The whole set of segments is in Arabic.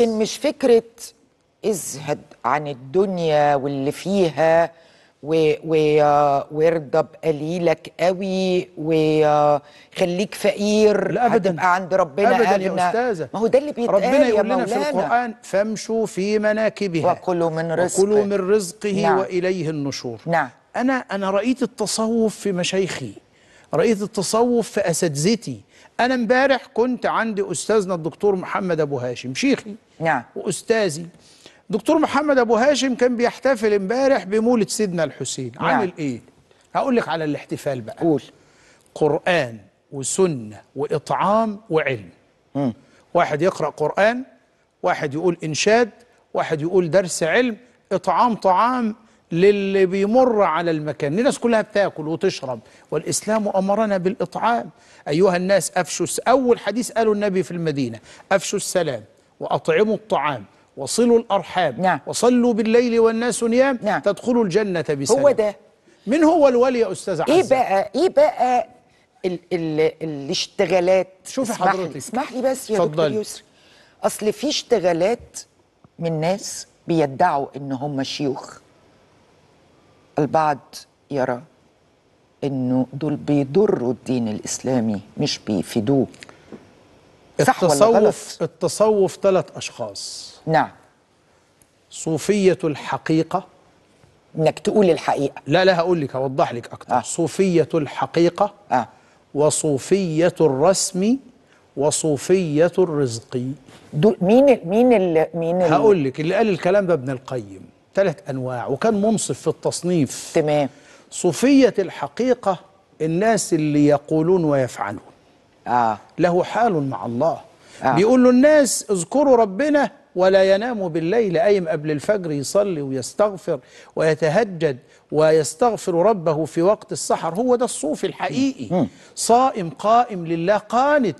لكن مش فكرة ازهد عن الدنيا واللي فيها وارضى بقليلك قوي وخليك فقير لا أبداً هتبقى عند ربنا أبدا يا أستاذة ما هو ده اللي بيتقال ربنا يقول لنا في القرآن فامشوا في مناكبها وكلوا من رزقه وكلوا من رزقه نعم. وإليه النشور نعم. أنا أنا رأيت التصوف في مشايخي رئيس التصوف في أساتذتي أنا امبارح كنت عند أستاذنا الدكتور محمد أبو هاشم شيخي نعم وأستاذي دكتور محمد أبو هاشم كان بيحتفل امبارح بمولد سيدنا الحسين نعم. عامل إيه؟ هقول لك على الاحتفال بقى قول قرآن وسنة وإطعام وعلم م. واحد يقرأ قرآن واحد يقول إنشاد واحد يقول درس علم إطعام طعام للي بيمر على المكان الناس كلها بتاكل وتشرب والإسلام أمرنا بالإطعام أيها الناس أفشوا أول حديث قاله النبي في المدينة أفشوا السلام وأطعموا الطعام وصلوا الأرحام نعم. وصلوا بالليل والناس نيام نعم. تدخلوا الجنة بسلام هو ده من هو الولي يا أستاذ عزيز إيه بقى إيه بقى الـ الـ الاشتغالات شوفي اسمح حضرتك اسمح لي بس يا دكتور يسر أصل في اشتغالات من ناس بيدعوا إن هم شيوخ البعض يرى انه دول بيضروا الدين الاسلامي مش بيفيدوه صح التصوف ولا غلط؟ التصوف ثلاث اشخاص نعم صوفيه الحقيقه انك تقول الحقيقه لا لا هقول لك اوضح لك اكتر آه. صوفيه الحقيقه آه. وصوفيه الرسم وصوفيه الرزقي دول مين مين اللي مين هقول لك اللي قال الكلام ده ابن القيم ثلاث أنواع وكان منصف في التصنيف تمام صوفية الحقيقة الناس اللي يقولون ويفعلون آه. له حال مع الله آه. بيقول له الناس اذكروا ربنا ولا ينام بالليل قايم قبل الفجر يصلي ويستغفر ويتهجد ويستغفر ربه في وقت السحر هو ده الصوفي الحقيقي صائم قائم لله قانت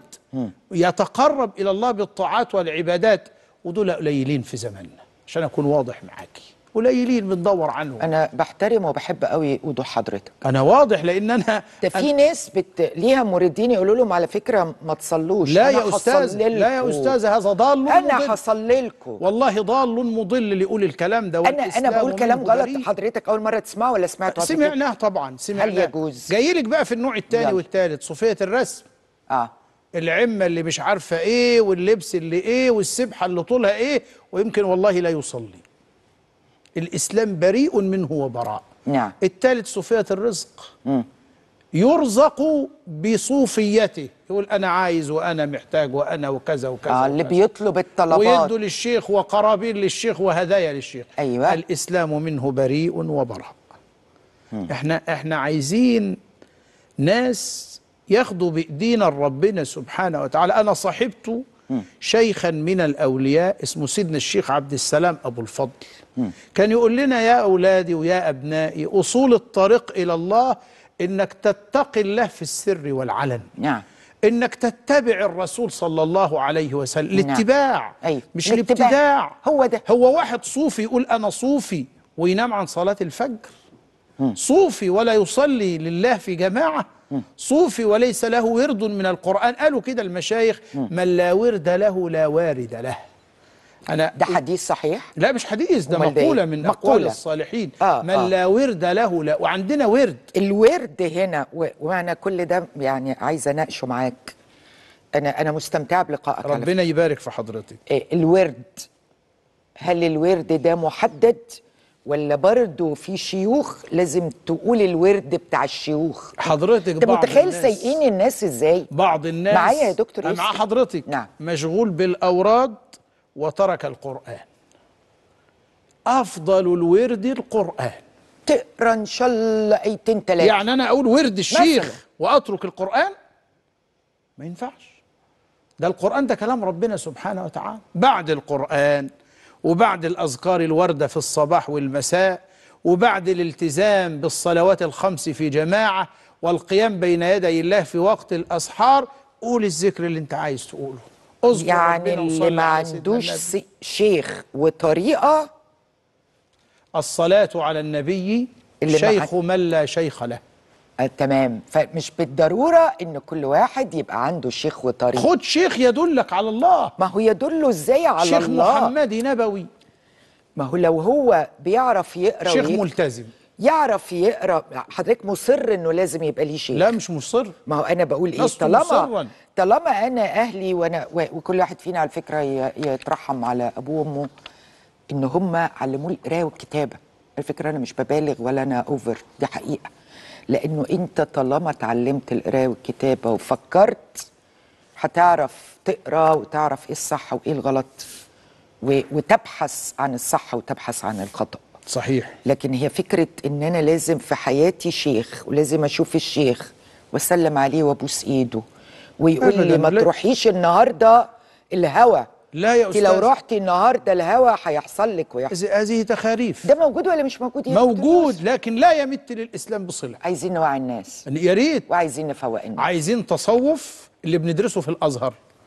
يتقرب إلى الله بالطاعات والعبادات ودول قليلين في زماننا عشان أكون واضح معاكي قليلين بندور عنهم انا بحترم وبحب قوي وضوح حضرتك انا واضح لان انا ده في أنا... ناس بت... ليها موردين يقولوا لهم على فكره ما تصلوش لا يا استاذ لا يا استاذ هذا ضال انا هصلي لكم والله ضال مضل اللي يقول الكلام ده انا انا بقول كلام غلط حضرتك اول مره تسمعه ولا سمعته سمعناه طبعا سمعناه هل يجوز جاي لك بقى في النوع الثاني والثالث صوفيه الرسم اه العمه اللي مش عارفه ايه واللبس اللي ايه والسبحه اللي طولها ايه ويمكن والله لا يصلي الإسلام بريء منه وبراء نعم الثالث صوفية الرزق مم. يرزق بصوفيته يقول أنا عايز وأنا محتاج وأنا وكذا وكذا, آه وكذا. اللي بيطلب الطلبات ويدوا للشيخ وقرابين للشيخ وهدايا للشيخ أيوة. الإسلام منه بريء وبراء مم. احنا احنا عايزين ناس ياخدوا بايدينا ربنا سبحانه وتعالى انا صاحبته شيخا من الأولياء اسمه سيدنا الشيخ عبد السلام أبو الفضل كان يقول لنا يا أولادي ويا أبنائي أصول الطريق إلى الله إنك تتقي الله في السر والعلن نعم انك تتبع الرسول صلى الله عليه وسلم نعم. الاتباع أي. مش الابتداع هو ده هو واحد صوفي يقول انا صوفي وينام عن صلاه الفجر صوفي ولا يصلي لله في جماعه صوفي وليس له ورد من القرآن قالوا كده المشايخ من لا ورد له لا وارد له أنا ده حديث صحيح؟ لا مش حديث ده مقولة إيه؟ من مقولة. أقوال الصالحين آه من آه. لا ورد له لا وعندنا ورد الورد هنا ومعنى كل ده يعني عايزة أناقشه معاك أنا أنا مستمتعة بلقائك ربنا يبارك في حضرتك إيه، الورد هل الورد ده محدد ولا برضه في شيوخ لازم تقول الورد بتاع الشيوخ حضرتك انت متخيل سايقين الناس ازاي بعض الناس معايا يا دكتور مع حضرتك نعم. مشغول بالاوراد وترك القران افضل الورد القران تقرا ان شاء الله ايتين ثلاثه يعني انا اقول ورد الشيخ مثلا. واترك القران ما ينفعش ده القران ده كلام ربنا سبحانه وتعالى بعد القران وبعد الأذكار الوردة في الصباح والمساء وبعد الالتزام بالصلوات الخمس في جماعة والقيام بين يدي الله في وقت الأسحار قول الذكر اللي انت عايز تقوله يعني اللي ما عندوش شيخ وطريقة الصلاة على النبي شيخ من لا شيخ له آه تمام فمش بالضروره ان كل واحد يبقى عنده شيخ وطريق خد شيخ يدلك على الله ما هو يدله ازاي على شيخ الله شيخ محمدي نبوي ما هو لو هو بيعرف يقرا شيخ ملتزم يعرف يقرا حضرتك مصر انه لازم يبقى ليه شيخ لا مش مصر ما هو انا بقول ايه طالما طالما انا اهلي وانا وكل واحد فينا على فكره يترحم على ابوه وامه ان هم علموه القراءه والكتابه الفكره انا مش ببالغ ولا انا اوفر دي حقيقه لانه انت طالما اتعلمت القرايه والكتابه وفكرت هتعرف تقرا وتعرف ايه الصح وايه الغلط وتبحث عن الصح وتبحث عن الخطا صحيح لكن هي فكره ان انا لازم في حياتي شيخ ولازم اشوف الشيخ واسلم عليه وابوس ايده ويقول لي ما تروحيش النهارده الهوى لا يا أستاذ لو رحتي النهارده الهوا هيحصل لك ويحصل هذه تخاريف ده موجود ولا مش موجود موجود لكن لا يمت للإسلام بصلة عايزين نوعي الناس يا ريت وعايزين نفوق الناس عايزين تصوف اللي بندرسه في الأزهر